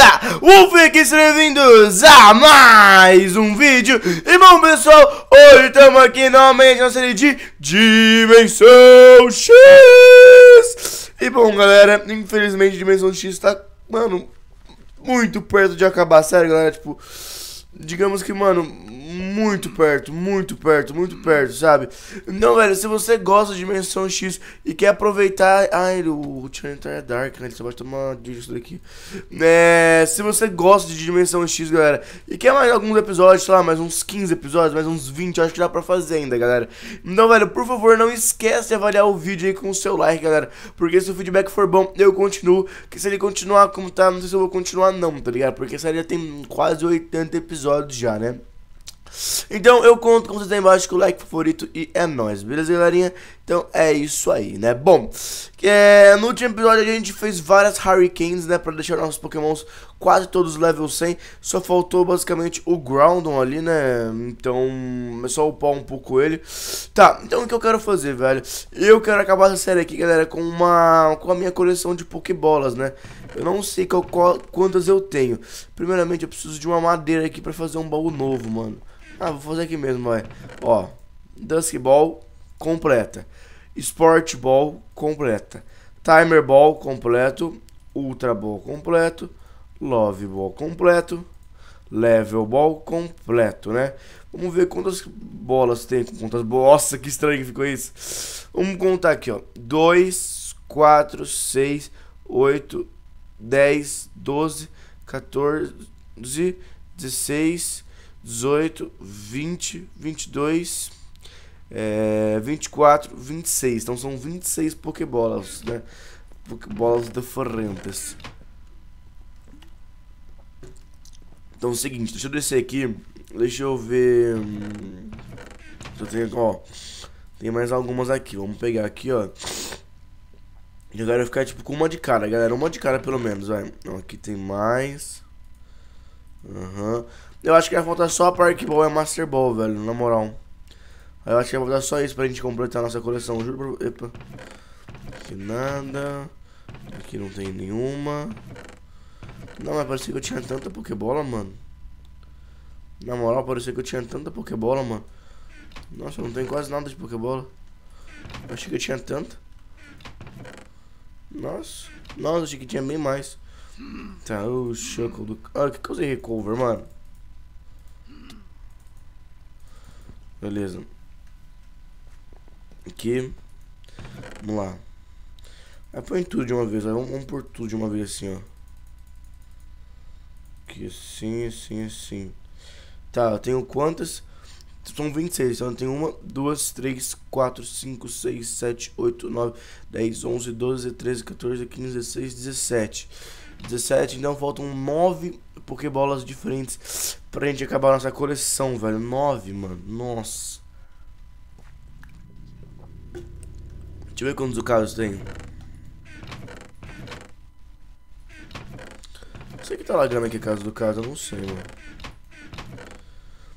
Beleza? Ufique, bem-vindos a mais um vídeo E bom pessoal, hoje estamos aqui novamente na série de Dimensão X E bom galera, infelizmente Dimensão X tá, mano, muito perto de acabar sério galera Tipo, digamos que mano, muito perto, muito perto, muito perto, sabe? Não, velho, se você gosta de Dimensão X e quer aproveitar. Ai, o Chanter é Dark, né? Ele só vai tomar disso daqui. É, se você gosta de Dimensão X, galera, e quer mais alguns episódios, sei lá, mais uns 15 episódios, mais uns 20, acho que dá pra fazer ainda, galera. Então, velho, por favor, não esquece de avaliar o vídeo aí com o seu like, galera. Porque se o feedback for bom, eu continuo. Que se ele continuar como tá, não sei se eu vou continuar, não, tá ligado? Porque essa série já tem quase 80 episódios já, né? Então eu conto com vocês aí embaixo com o like favorito e é nóis, beleza galerinha? Então é isso aí, né? Bom, é, no último episódio a gente fez várias Hurricanes, né? Pra deixar nossos pokémons quase todos level 100 Só faltou basicamente o Groundon ali, né? Então é só upar um pouco ele Tá, então o que eu quero fazer, velho? Eu quero acabar essa série aqui, galera, com uma com a minha coleção de pokebolas né? Eu não sei qual, qual, quantas eu tenho Primeiramente eu preciso de uma madeira aqui pra fazer um baú novo, mano ah, vou fazer aqui mesmo, vai. Ó, Dusk Ball completa. Sport Ball completa. Timer Ball completo. Ultra Ball completo. Love Ball completo. Level Ball completo, né? Vamos ver quantas bolas tem. Quantas bolas. Nossa, que estranho que ficou isso. Vamos contar aqui, ó. 2, 4, 6, 8, 10, 12, 14, 16, 18, 20, 22, é, 24, 26. Então são 26 Pokébolas, né? Pokébolas diferentes. Então é o seguinte, deixa eu descer aqui. Deixa eu ver. Hum, eu tenho, ó. Tem mais algumas aqui. Vamos pegar aqui, ó. E agora eu ficar tipo com uma de cara, galera. Uma de cara pelo menos, vai. Aqui tem mais. Aham. Uhum. Eu acho que ia faltar só a Park Ball e a Master Ball, velho, na moral. Eu acho que ia faltar só isso pra gente completar a nossa coleção, juro pra... Epa. Aqui nada. Aqui não tem nenhuma. Não, mas parecia que eu tinha tanta Pokébola, mano. Na moral, parecia que eu tinha tanta Pokébola, mano. Nossa, não tem quase nada de Pokébola. Eu achei que eu tinha tanta. Nossa. Nossa, achei que tinha bem mais. Tá, o Shuckle do... Olha, ah, o que que eu usei Recover, mano? Beleza. Aqui. Vamos lá. Aí põe tudo de uma vez, vamos, vamos por tudo de uma vez assim, ó. Aqui assim, assim, assim. Tá, eu tenho quantas? São 26, então eu tenho 1, 2, 3, 4, 5, 6, 7, 8, 9, 10, 11, 12, 13, 14, 15, 16, 17. 17, então faltam 9 Pokébolas diferentes pra gente acabar nossa coleção, velho. 9, mano. Nossa. Deixa eu ver quantos casos tem. Não sei tá que tá é lagando aqui a casa do caso, eu não sei, mano.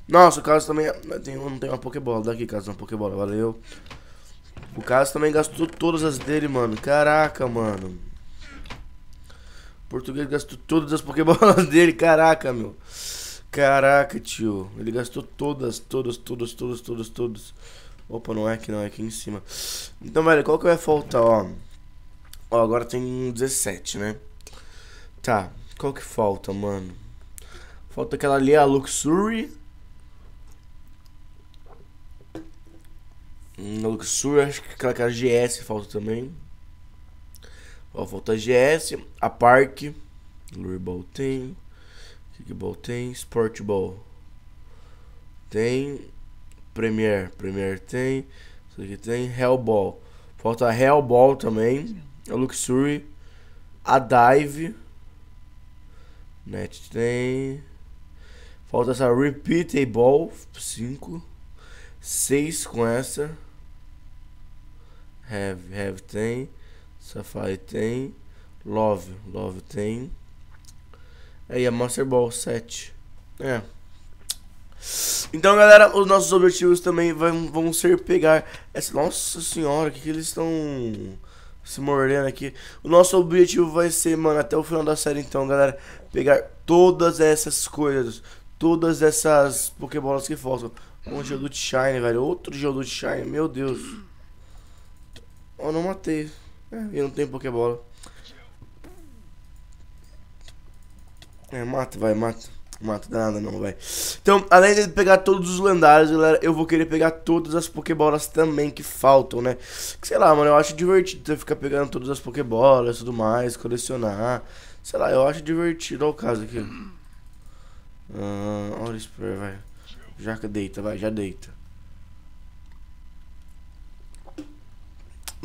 Nossa, o caso também. É, tem, não tem uma Pokébola. Daqui, caso, uma Pokébola. Valeu. O caso também gastou todas as dele, mano. Caraca, mano português gastou todas as Pokébolas dele, caraca, meu. Caraca, tio. Ele gastou todas, todas, todas, todas, todas, todas. Opa, não é aqui não, é aqui em cima. Então, velho, qual que vai faltar, ó? Ó, agora tem 17, né? Tá, qual que falta, mano? Falta aquela ali, hum, a Luxury. Luxury, acho que aquela é GS falta também. Ó, volta GS, a Park, Lurball tem, Kickball tem, Sportball tem, Premier, Premier tem, isso aqui tem, Hellball. Falta Hellball também, a Luxury, a Dive, Net tem, falta essa Repeatable 5, 6 com essa, Have, Have tem. Safari tem. Love. Love tem. Aí a é Master Ball 7. É. Então, galera, os nossos objetivos também vão, vão ser pegar essa... Nossa senhora, o que, que eles estão se mordendo aqui? O nosso objetivo vai ser, mano, até o final da série, então, galera, pegar todas essas coisas, todas essas Pokébolas que faltam. Um Geodude Shine, velho, outro Geodude Shine, meu Deus. Eu não matei. É, eu não tenho pokebola É, mata, vai, mata. Mata nada não, vai. Então, além de pegar todos os lendários, galera, eu vou querer pegar todas as pokebolas também que faltam, né? Sei lá, mano, eu acho divertido ficar pegando todas as pokebolas e tudo mais, colecionar. Sei lá, eu acho divertido. Olha o caso aqui. Uh, olha isso, vai. já deita, vai, já deita.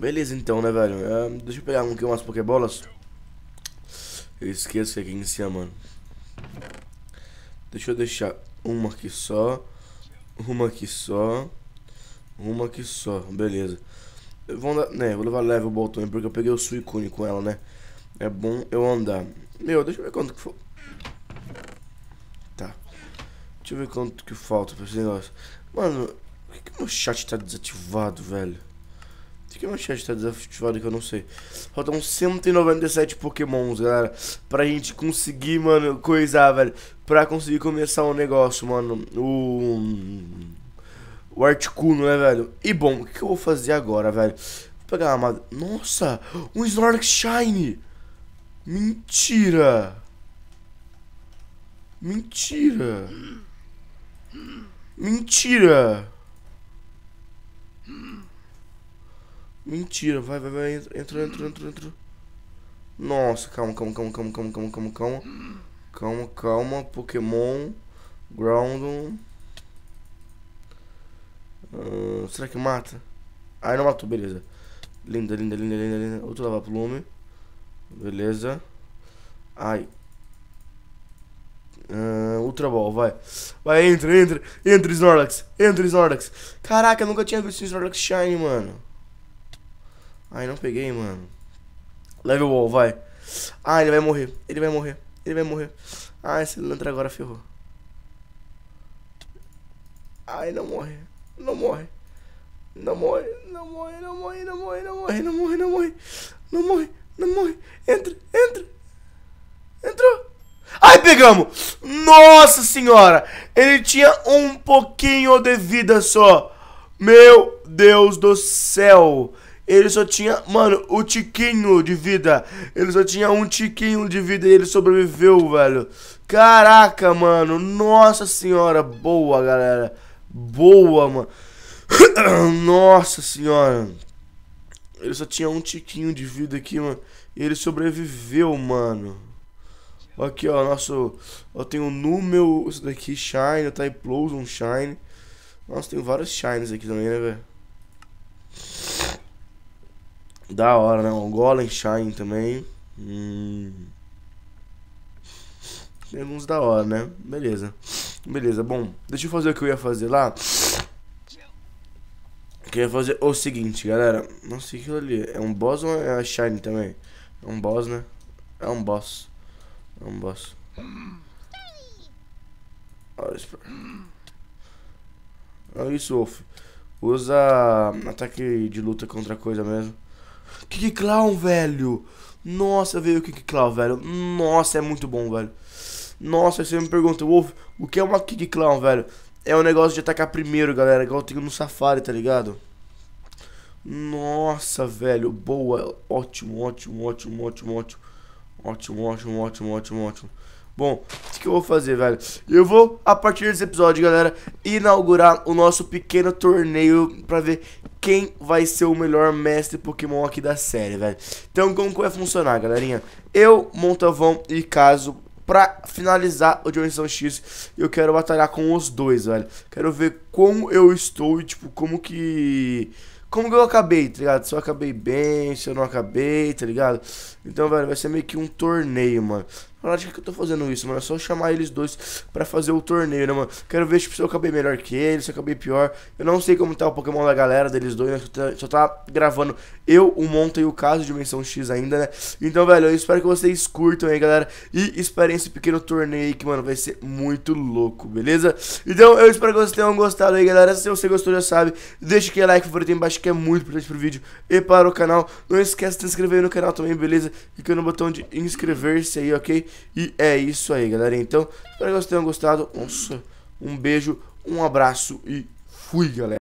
Beleza então, né, velho? É, deixa eu pegar aqui umas pokebolas. Eu esqueço é aqui em cima, mano. Deixa eu deixar uma aqui só. Uma aqui só. Uma aqui só. Beleza. Vou andar, né, vou levar level botão porque eu peguei o Suicune com ela, né? É bom eu andar. Meu, deixa eu ver quanto que foi. Tá. Deixa eu ver quanto que falta pra esse negócio. Mano, por que, que meu chat tá desativado, velho? que é chat tá desativado que eu não sei. Faltam 197 pokémons, galera. Pra gente conseguir, mano, coisar, velho. Pra conseguir começar um negócio, mano. O... O Articuno, né, velho? E bom, o que eu vou fazer agora, velho? Vou pegar uma... Nossa! Um Snorlax Shiny! Mentira! Mentira! Mentira! Mentira, vai, vai, vai, entra, entra, entra, entra. Nossa, calma, calma, calma, calma, calma, calma, calma, calma. Calma, calma, Pokémon, Ground Uh, ah, será que mata? Ah, não matou, beleza. Linda, linda, linda, linda, linda. Outro lava plume. Beleza. Ai. Uh, Ultra Ball, vai. Vai, entra, entra. Entra, Snorlax. Entra, Snorlax. Caraca, eu nunca tinha visto Snorlax Shine, mano. Ai, não peguei, mano. Level wall, vai. Ah, ele vai morrer. Ele vai morrer. Ele vai morrer. Ah, esse entrar agora ferrou. Ai, não morre. Não morre. Não morre, não morre, não morre, não morre, não morre, não morre, não morre. Não morre, não morre. Entra, entra. Entrou. Ai, pegamos. Nossa senhora. Ele tinha um pouquinho de vida só. Meu Deus do céu ele só tinha, mano, o tiquinho de vida. Ele só tinha um tiquinho de vida e ele sobreviveu, velho. Caraca, mano. Nossa senhora. Boa, galera. Boa, mano. Nossa senhora. Ele só tinha um tiquinho de vida aqui, mano. E ele sobreviveu, mano. Aqui, ó, nosso. Ó, tem o número Isso daqui, Shine, o Typlosion Shine. Nossa, tem vários Shines aqui também, né, velho? Da hora, né? O Golem Shine também. Hum. Tem alguns da hora, né? Beleza. Beleza, bom. Deixa eu fazer o que eu ia fazer lá. Eu queria fazer o seguinte, galera. Não sei aquilo ali. É um boss ou é a Shine também? É um boss, né? É um boss. É um boss. Olha isso, Wolf. Usa ataque de luta contra coisa mesmo. Kiki Clown, velho. Nossa, veio o Kiki Clown, velho. Nossa, é muito bom, velho. Nossa, você me pergunta, Wolf, o que é uma Kick Clown, velho? É o um negócio de atacar primeiro, galera, igual tem no Safari, tá ligado? Nossa, velho, boa, ótimo, ótimo, ótimo, ótimo, ótimo, ótimo, ótimo, ótimo, ótimo, ótimo. Bom, o que eu vou fazer, velho? Eu vou, a partir desse episódio, galera, inaugurar o nosso pequeno torneio pra ver quem vai ser o melhor mestre Pokémon aqui da série, velho. Então, como que vai funcionar, galerinha? Eu, Montavão e Caso, pra finalizar o Dimensão X, eu quero batalhar com os dois, velho. Quero ver como eu estou e, tipo, como que... Como que eu acabei, tá ligado? Se eu acabei bem, se eu não acabei, tá ligado? Então, velho, vai ser meio que um torneio, mano. Lógico que eu tô fazendo isso, mano. É só chamar eles dois pra fazer o torneio, né, mano? Quero ver tipo, se eu acabei é melhor que eles, se eu acabei é pior. Eu não sei como tá o Pokémon da galera deles dois, né? Só tá, só tá gravando eu, o Monta e o caso de Dimensão X ainda, né? Então, velho, eu espero que vocês curtam aí, galera. E esperem esse pequeno torneio aí que, mano, vai ser muito louco, beleza? Então, eu espero que vocês tenham gostado aí, galera. Se você gostou, já sabe. Deixa aquele like favorito aí embaixo que é muito importante pro vídeo e para o canal. Não esquece de se inscrever aí no canal também, beleza? Clica no botão de inscrever-se aí, ok? E é isso aí, galera. Então, espero que vocês tenham gostado. um beijo, um abraço e fui, galera.